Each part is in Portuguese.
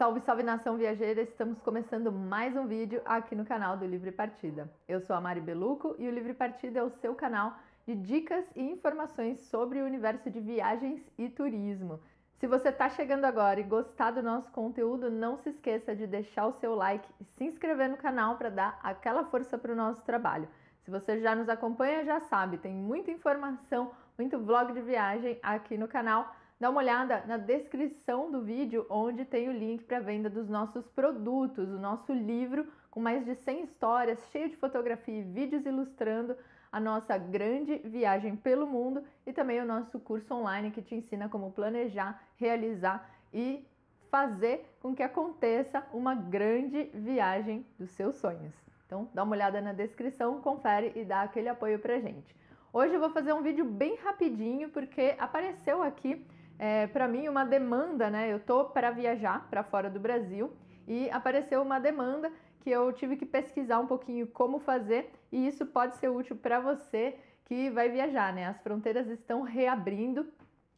Salve, salve nação viajeira! Estamos começando mais um vídeo aqui no canal do Livre Partida. Eu sou a Mari Beluco e o Livre Partida é o seu canal de dicas e informações sobre o universo de viagens e turismo. Se você está chegando agora e gostar do nosso conteúdo, não se esqueça de deixar o seu like e se inscrever no canal para dar aquela força para o nosso trabalho. Se você já nos acompanha, já sabe, tem muita informação, muito vlog de viagem aqui no canal dá uma olhada na descrição do vídeo, onde tem o link para venda dos nossos produtos, o nosso livro com mais de 100 histórias, cheio de fotografia e vídeos ilustrando a nossa grande viagem pelo mundo e também o nosso curso online que te ensina como planejar, realizar e fazer com que aconteça uma grande viagem dos seus sonhos. Então, dá uma olhada na descrição, confere e dá aquele apoio pra gente. Hoje eu vou fazer um vídeo bem rapidinho porque apareceu aqui é, para mim uma demanda, né? Eu tô para viajar para fora do Brasil e apareceu uma demanda que eu tive que pesquisar um pouquinho como fazer e isso pode ser útil para você que vai viajar, né? As fronteiras estão reabrindo,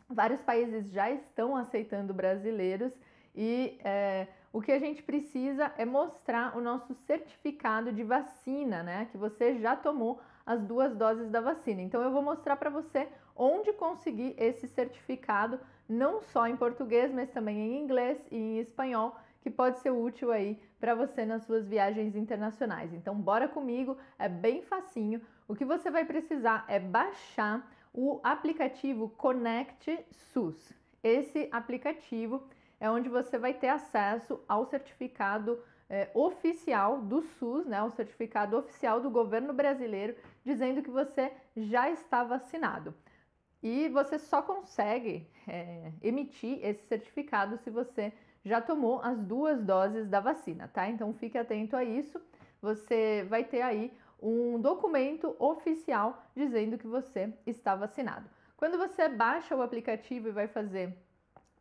vários países já estão aceitando brasileiros e é, o que a gente precisa é mostrar o nosso certificado de vacina, né? Que você já tomou as duas doses da vacina. Então eu vou mostrar para você onde conseguir esse certificado, não só em português, mas também em inglês e em espanhol, que pode ser útil aí para você nas suas viagens internacionais. Então, bora comigo, é bem facinho. O que você vai precisar é baixar o aplicativo Connect SUS. Esse aplicativo é onde você vai ter acesso ao certificado é, oficial do SUS, né, o certificado oficial do governo brasileiro, dizendo que você já está vacinado. E você só consegue é, emitir esse certificado se você já tomou as duas doses da vacina, tá? Então fique atento a isso. Você vai ter aí um documento oficial dizendo que você está vacinado. Quando você baixa o aplicativo e vai fazer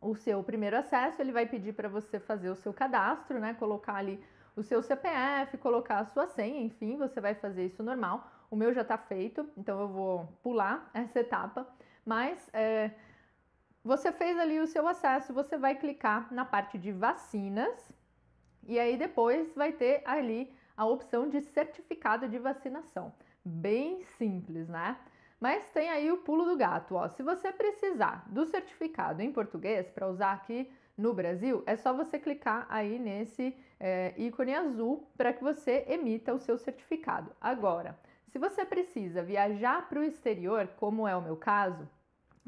o seu primeiro acesso, ele vai pedir para você fazer o seu cadastro, né? Colocar ali o seu CPF, colocar a sua senha, enfim, você vai fazer isso normal. O meu já está feito, então eu vou pular essa etapa. Mas é, você fez ali o seu acesso, você vai clicar na parte de vacinas e aí depois vai ter ali a opção de certificado de vacinação. Bem simples, né? Mas tem aí o pulo do gato, ó. Se você precisar do certificado em português para usar aqui no Brasil, é só você clicar aí nesse é, ícone azul para que você emita o seu certificado. Agora, se você precisa viajar para o exterior, como é o meu caso,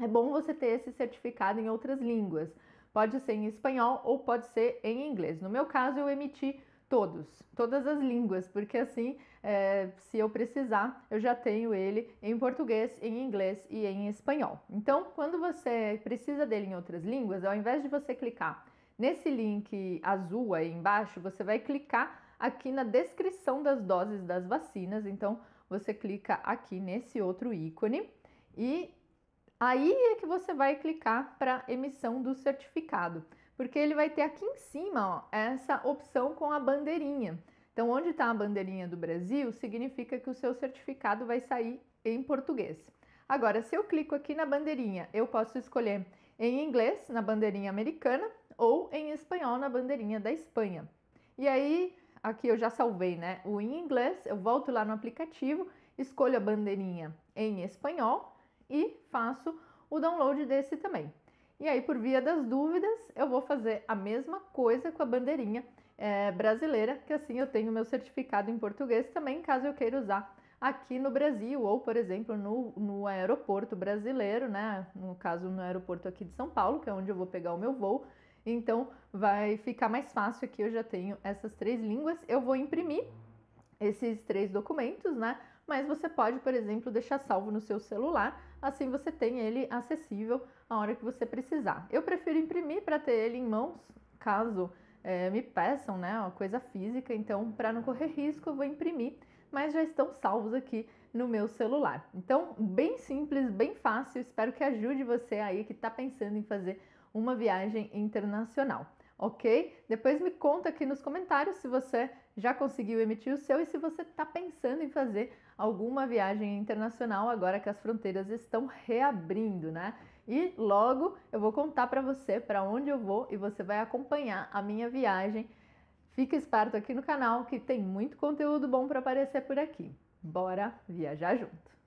é bom você ter esse certificado em outras línguas. Pode ser em espanhol ou pode ser em inglês. No meu caso, eu emiti todos, todas as línguas, porque assim, é, se eu precisar, eu já tenho ele em português, em inglês e em espanhol. Então, quando você precisa dele em outras línguas, ao invés de você clicar nesse link azul aí embaixo, você vai clicar aqui na descrição das doses das vacinas. Então, você clica aqui nesse outro ícone e aí é que você vai clicar para emissão do certificado, porque ele vai ter aqui em cima ó, essa opção com a bandeirinha. Então, onde está a bandeirinha do Brasil, significa que o seu certificado vai sair em português. Agora, se eu clico aqui na bandeirinha, eu posso escolher em inglês, na bandeirinha americana, ou em espanhol, na bandeirinha da Espanha. E aí, aqui eu já salvei né, o em inglês, eu volto lá no aplicativo, escolho a bandeirinha em espanhol e faço o download desse também. E aí, por via das dúvidas, eu vou fazer a mesma coisa com a bandeirinha é, brasileira, que assim eu tenho meu certificado em português também, caso eu queira usar aqui no Brasil, ou por exemplo no, no aeroporto brasileiro, né? No caso, no aeroporto aqui de São Paulo, que é onde eu vou pegar o meu voo, então vai ficar mais fácil aqui, eu já tenho essas três línguas. Eu vou imprimir esses três documentos, né? Mas você pode, por exemplo, deixar salvo no seu celular, assim você tem ele acessível a hora que você precisar. Eu prefiro imprimir para ter ele em mãos, caso é, me peçam, né? Uma coisa física, então para não correr risco, eu vou imprimir, mas já estão salvos aqui no meu celular. Então, bem simples, bem fácil, espero que ajude você aí que está pensando em fazer uma viagem internacional, ok? Depois me conta aqui nos comentários se você já conseguiu emitir o seu e se você está pensando em fazer alguma viagem internacional agora que as fronteiras estão reabrindo, né? E logo eu vou contar para você para onde eu vou e você vai acompanhar a minha viagem. Fica esperto aqui no canal que tem muito conteúdo bom para aparecer por aqui. Bora viajar junto!